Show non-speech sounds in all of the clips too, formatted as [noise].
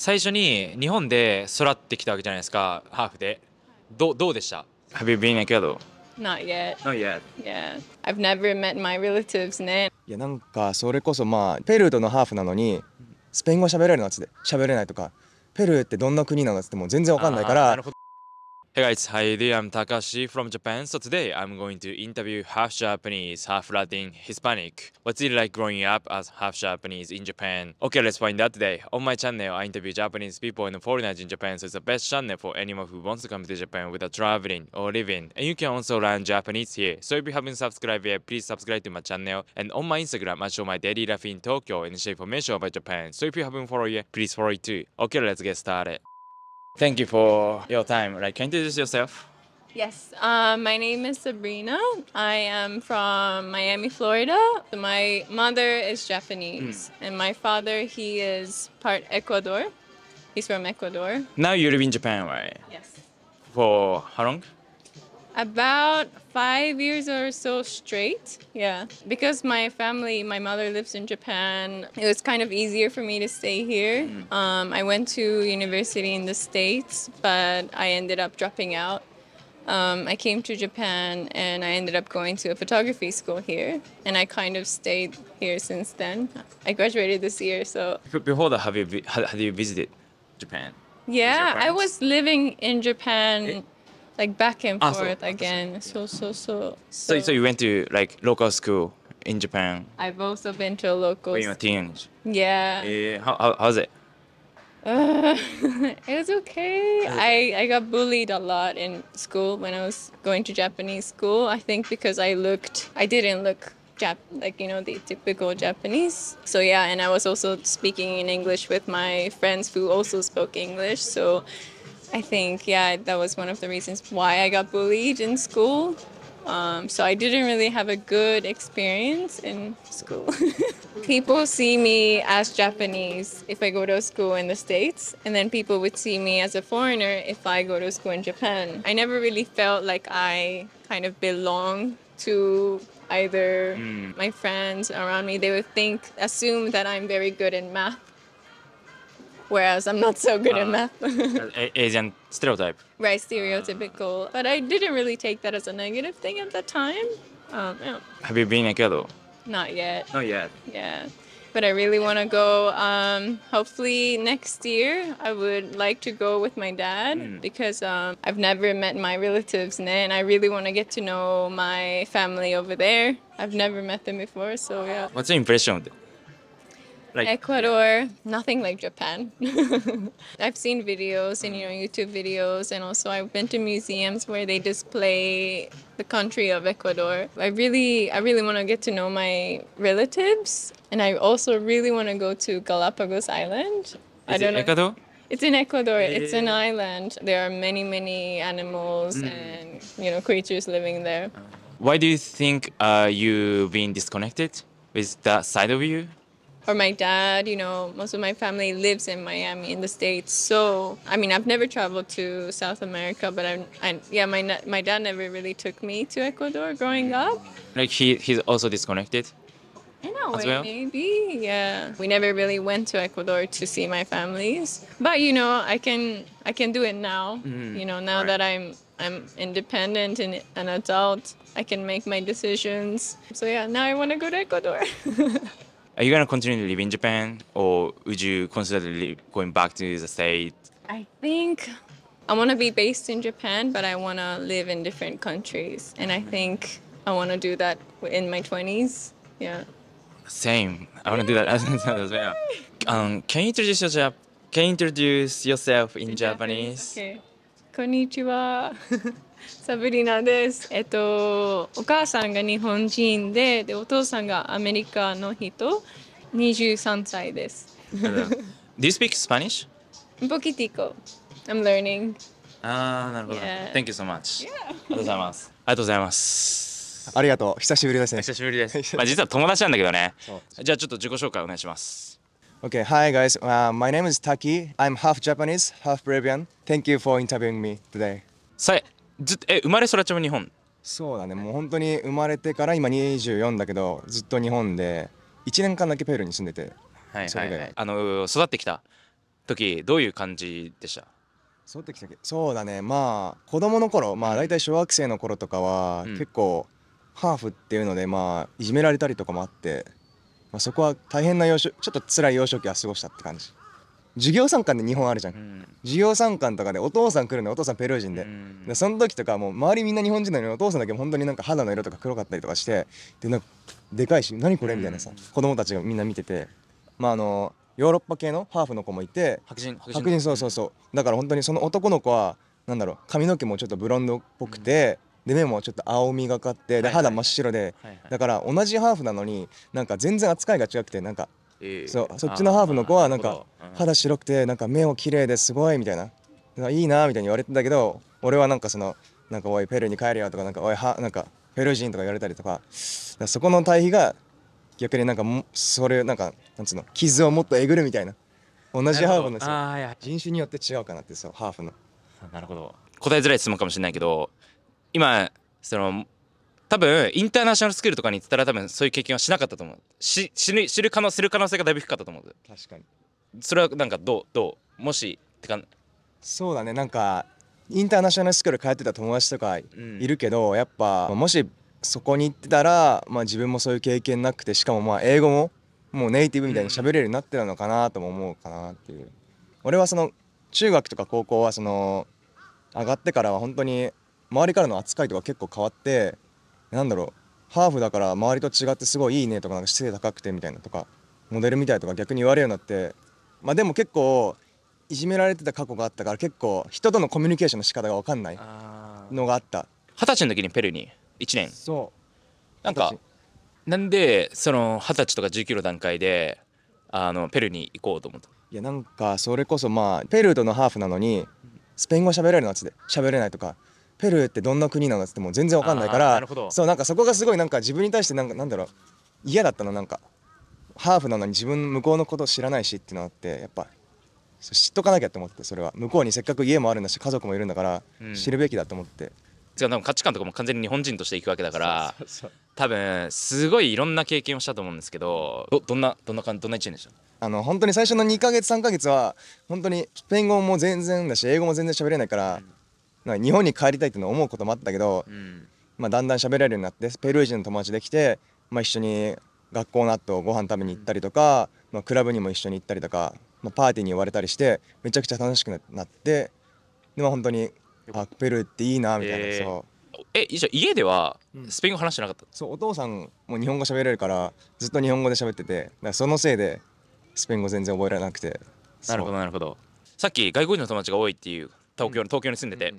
最初に日本で育ってきたわけじゃないですか、ハーフで。どどうでした ?Have you been d o Not yet. Not yet. Yeah. I've never met my relatives, ね。いや、なんかそれこそまあ、ペルーとのハーフなのに、スペイン語喋れるのって、喋れないとか、ペルーってどんな国なのっっても全然わかんないから。Hey guys, hi there, I'm Takashi from Japan. So today I'm going to interview half Japanese, half Latin, Hispanic. What's it like growing up as half Japanese in Japan? Okay, let's find out today. On my channel, I interview Japanese people and foreigners in Japan, so it's the best channel for anyone who wants to come to Japan without traveling or living. And you can also learn Japanese here. So if you haven't subscribed yet, please subscribe to my channel. And on my Instagram, I show my daily life in Tokyo and share information about Japan. So if you haven't followed yet, please follow it too. Okay, let's get started. Thank you for your time. Like, can you introduce yourself? Yes, um, my name is Sabrina. I am from Miami, Florida. My mother is Japanese, mm. and my father, he is part Ecuador. He's from Ecuador. Now you live in Japan, right? Yes. For how long? about five years or so straight. Yeah. Because my family, my mother lives in Japan, it was kind of easier for me to stay here. Mm. Um, I went to university in the States, but I ended up dropping out. Um, I came to Japan and I ended up going to a photography school here, and I kind of stayed here since then. I graduated this year, so. Before that, have you, have you visited Japan? Yeah, I was living in Japan. It like back and ah, forth again. So so so, so. So so you went to like local school in Japan. I've also been to a local. When you were teenage. Yeah. Yeah. How, how how's it? Uh, [laughs] it was okay. I, I got bullied a lot in school when I was going to Japanese school. I think because I looked, I didn't look Jap like you know the typical Japanese. So yeah, and I was also speaking in English with my friends who also spoke English. So I think, yeah, that was one of the reasons why I got bullied in school. Um, so I didn't really have a good experience in school. [laughs] people see me as Japanese if I go to school in the States, and then people would see me as a foreigner if I go to school in Japan. I never really felt like I kind of belong to either mm. my friends around me. They would think, assume that I'm very good in math whereas I'm not so good uh, at math. [laughs] Asian stereotype. Right, uh, stereotypical. But I didn't really take that as a negative thing at the time. Um, yeah. Have you been in kiddo? Not yet. Not yet. Yeah. But I really want to go. Um, hopefully next year, I would like to go with my dad mm. because um, I've never met my relatives there, and I really want to get to know my family over there. I've never met them before, so yeah. What's your impression like, Ecuador, nothing like Japan. [laughs] I've seen videos and you know YouTube videos, and also I've been to museums where they display the country of Ecuador. I really, I really want to get to know my relatives, and I also really want to go to Galapagos Island. Is I don't know. Ecuador. It's in Ecuador. Yeah. It's an island. There are many, many animals mm. and you know creatures living there. Why do you think uh, you've been disconnected with that side of you? or my dad, you know, most of my family lives in Miami in the States. So, I mean, I've never traveled to South America, but I'm, I, yeah, my, my dad never really took me to Ecuador growing up. Like he, he's also disconnected? In a way, well? maybe, yeah. We never really went to Ecuador to see my families, but you know, I can I can do it now. Mm-hmm. You know, now right. that I'm I'm independent and an adult, I can make my decisions. So yeah, now I want to go to Ecuador. [laughs] Are you going to continue to live in Japan or would you consider going back to the States? I think I want to be based in Japan, but I want to live in different countries. And I think I want to do that in my 20s. Yeah. Same. I want to do that [laughs] as well. Um, can you introduce yourself? Can you introduce yourself in, in Japanese? Japanese? Okay. Konnichiwa. [laughs] サブリナです。えっと、お母さんが日本人で、でお父さんがアメリカの人、23歳です。Do you speak Spanish? Poquitico. I'm learning. ああ、なるほど。Yeah. Thank you so much. Yeah. ありがとうございます。ありがとうございます。ありがとう。久しぶりですね。久しぶりです。まあ実は友達なんだけどね。じゃあちょっと自己紹介お願いします。Okay, hi guys. Uh, my name is Taki. I'm half Japanese, half Brazilian. Thank you for interviewing me today. さえ。ずっとえ生まれ育ちも日本そうだねもう本当に生まれてから今24だけどずっと日本で1年間だけペルーに住んでてはいはい、はい、あの育ってきた時どういう感じでした育ってきたけそうだねまあ子供の頃まあ大体小学生の頃とかは、うん、結構ハーフっていうのでまあいじめられたりとかもあって、まあ、そこは大変な幼少ちょっと辛い幼少期は過ごしたって感じ授業参観で日本あるじゃん、うん、授業参観とかでお父さん来るのお父さんペルー人でうん、でその時とかもう周りみんな日本人なのにお父さんだけ本当になんか肌の色とか黒かったりとかしてでなんかでかいし何これみたいなさ、うん、子供たちがみんな見ててまああのヨーロッパ系のハーフの子もいて白人白人そうそうそうだから本当にその男の子はなんだろう髪の毛もちょっとブロンドっぽくて、で目もちょっと青みがかってで肌真っ白で、だから同じハーフなのになんか全然扱いが違くてなんかそうそっちのハーフの子はなんか肌白くてなんか目も綺麗ですごいみたいないいなみたいに言われてたけど俺はなんかそのなんかおいペルーに帰るよとかなんかおいはなんかペルー人とか言われたりとかそこの対比が逆になんかそれなんかなんつうの傷をもっとえぐるみたいな同じハーフのあや人種によって違うかなってそうハーフのなるほど答えづらい質問かもしれないけど今その多分インターナショナルスクールとかに行ったら多分そういう経験はしなかったと思うし知る知る可能する可能性がだいぶ低かったと思う確かにそれはなんかどうどうもしってかそうだねなんかインターナショナルスクール通ってた友達とかいるけど、うん、やっぱもしそこに行ってたら、まあ、自分もそういう経験なくてしかもまあ英語ももうネイティブみたいに喋れるようになってたのかなとも思うかなっていう俺はその中学とか高校はその上がってからは本当に周りからの扱いとか結構変わってなんだろうハーフだから周りと違ってすごいいいねとかなんか姿勢高くてみたいなとかモデルみたいとか逆に言われるようになってまあでも結構いじめられてた過去があったから結構人とのコミュニケーションの仕方が分かんないのがあった二十歳の時にペルーに1年そうなんかなんでその二十歳とか19の段階であのペルーに行こうと思ったいやなんかそれこそまあペルーとのハーフなのにスペイン語喋れるのやつで喋れないとかペルーってどんな国なのっつっても全然わかんないからそうなんかそこがすごいなんか自分に対してなんかなんだろう嫌だったのなんかハーフなのに自分向こうのこと知らないしっていうのがあってやっぱ知っとかなきゃと思ってそれは向こうにせっかく家もあるんだし家族もいるんだから知るべきだと思って。うん、価値観とかも完全に日本人としていくわけだから多分すごいいろんな経験をしたと思うんですけどどどんなどんな感どんな1年でしたあの本当に最初の2か月3か月は本当にスペイン語も全然だし英語も全然喋れないから、うん日本に帰りたいっての思うこともあったけど、うん、まあ、だんだん喋れるようになってペルー人の友達できて、まあ、一緒に学校の後ご飯食べに行ったりとか、うん、まあ、クラブにも一緒に行ったりとか、まあ、パーティーに呼ばれたりしてめちゃくちゃ楽しくなってでも本当にあペルーっていいなみたいな、えー、そうえじゃ家ではスペイン語話してなかった、うん、そうお父さんも日本語喋れるからずっと日本語で喋っててそのせいでスペイン語全然覚えられなくてなるほどなるほどさっき外国人の友達が多いっていう東京,、東京に住んでて、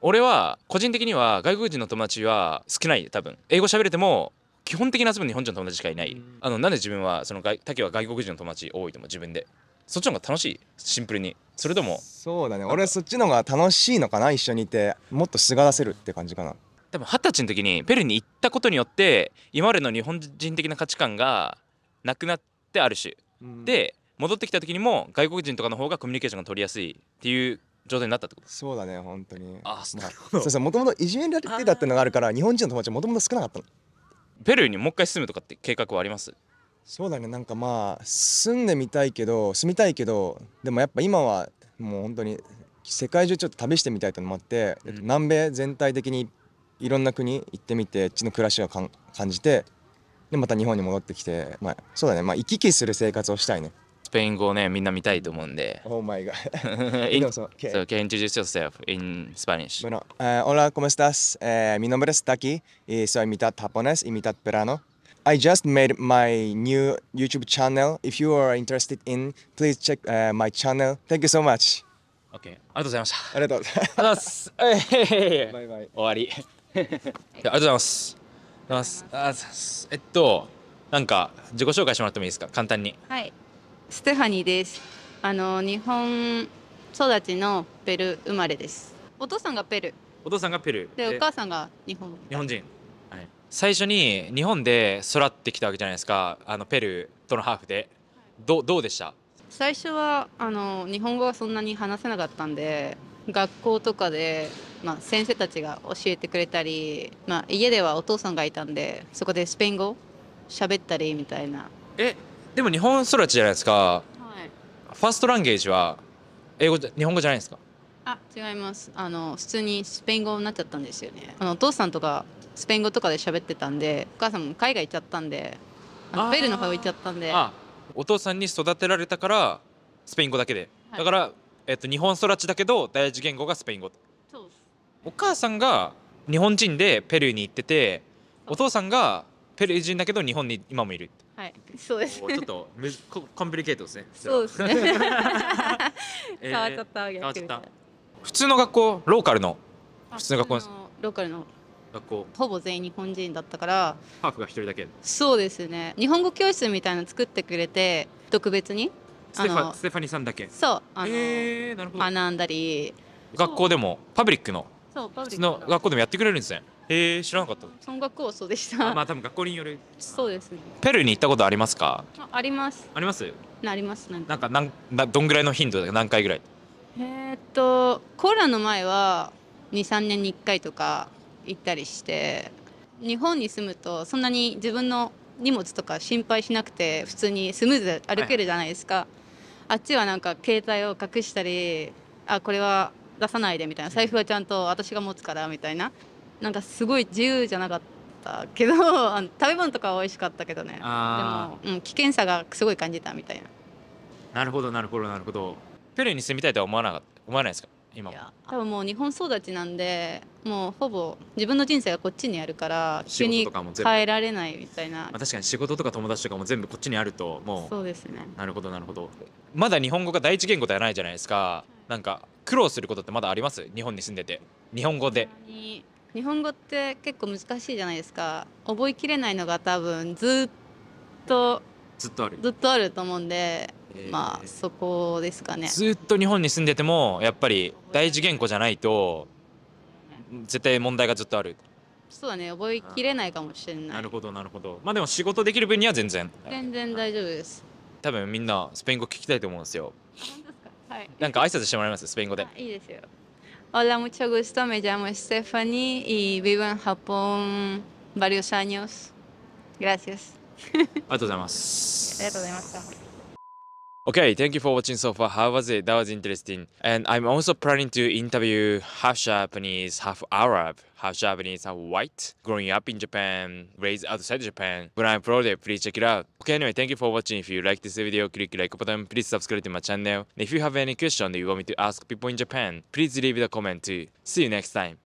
俺は個人的には外国人の友達は少ない多分英語喋れても基本的な遊ぶ日本人の友達しかいない、あのなんで自分はその竹は外国人の友達多いと思う自分でそっちの方が楽しいシンプルにそれともそうだね俺はそっちの方が楽しいのかな一緒にいてもっとすがらせるって感じかな多分二十歳の時にペルーに行ったことによって今までの日本人的な価値観がなくなってある種、うん、で戻ってきた時にも外国人とかの方がコミュニケーションが取りやすいっていう状態になったってことそうだね本当にあそう、まあ、そうそうもともといじめられてたってのがあるから日本人の友達もともと少なかったのペルーにもう一回住むとかって計画はありますそうだねなんかまあ住んでみたいけど住みたいけどでもやっぱ今はもう本当に世界中ちょっと旅してみたいと思って、うん、南米全体的にいろんな国行ってみてうちの暮らしを感じてでまた日本に戻ってきて、まあ、そうだねまあ行き来する生活をしたいねペイン語をね、みんな見たいと思うんで。Oh my god. in, so, can you introduce yourself in Spanish? Bueno, uh, hola, ¿cómo estás? Uh, mi nombre es Taki y soy mitad japonés y mitad peruano. I just made my new YouTube channel. If you are interested in, please check uh, my channel. Thank you so much. OK。ありがとうございました。ありがとうございます。ありがとうございます。バイバイ。終わり。ありがとうございます。ありがとうございます。えっと、なんか自己紹介してもらってもいいですか簡単に。はい。ステファニーです。あの日本育ちのペル生まれです。お父さんがペル。お父さんがペル。でお母さんが日本。日本人。はい。最初に日本で育ってきたわけじゃないですか。あのペルとのハーフで。どどうでした？最初はあの日本語はそんなに話せなかったんで、学校とかで。まあ、先生たちが教えてくれたり、まあ、家ではお父さんがいたんでそこでスペイン語喋ったりみたいなえでも日本育ちじゃないですかはいファーストランゲージは英語日本語じゃないですかあ違いますあの普通にスペイン語になっちゃったんですよねあのお父さんとかスペイン語とかで喋ってたんでお母さんも海外行っちゃったんでベルーの方行っちゃったんであお父さんに育てられたからスペイン語だけで、はいだから、えっと、日本育ちだけど第一言語がスペイン語そうお母さんが日本人でペルーに行っててお父さんがペルー人だけど日本に今もいるはいそうですちょっとむこコンプリケートですねそうですね [laughs] 変わっちゃったえー、変わっ普通の学校ローカルの普通の学校ローカルの学校ほぼ全員日本人だったからハーフが一人だけそうですね日本語教室みたいなの作ってくれて特別にステファステファニーさんだけそうあの、えー、学んだり学校でもパブリックのそうパブリックの学校でもやってくれるんですねへえ知らなかったそ山岳構想でしたあまあ多分学校によるそうですねペルーに行ったことありますかあありますありますなりますなんなんかなんなどんぐらいの頻度で何回ぐらいえー、っとコーラの前は二三年に一回とか行ったりして日本に住むとそんなに自分の荷物とか心配しなくて普通にスムーズで歩けるじゃないですか、はい、あっちはなんか携帯を隠したりあこれは出さないでみたいな財布はちゃんと私が持つからみたいななんかすごい自由じゃなかったけど [laughs] あの食べ物とかは美味しかったけどねでも、うん、危険さがすごい感じたみたいななるほどなるほどなるほどペルーに住みたいとは思わなかった思わないですか今も多分もう日本育ちなんでもうほぼ自分の人生がこっちにあるから急に変えられないみたいな、まあ、確かに仕事とか友達とかも全部こっちにあるともうそうですねなるほどなるほどまだ日本語が第一言語ではないじゃないですか、なんか苦労することってまだあります日本に住んでて日本語で日本語って結構難しいじゃないですか覚えきれないのが多分ずっとずっとあるずっとあると思うんで、えー、まあそこですかねずっと日本に住んでてもやっぱり第一言語じゃないと絶対問題がずっとあるそうだね覚えきれないかもしれないなるほどなるほどまあでも仕事できる分には全然全然大丈夫です多分みんなスペイン語聞きたいと思うんですよですかはいなんか挨拶してもらいますスペイン語でいいですよ Hola, mucho gusto. Me llamo Stephanie y vivo en Japón varios años. Gracias. Gracias. Okay, thank you for watching so far. How was it? That was interesting. And I'm also planning to interview half Japanese, half Arab, half Japanese, half white, growing up in Japan, raised outside Japan. When I'm uploaded, please check it out. Okay, anyway, thank you for watching. If you like this video, click like button. Please subscribe to my channel. And if you have any question that you want me to ask people in Japan, please leave the comment too. See you next time.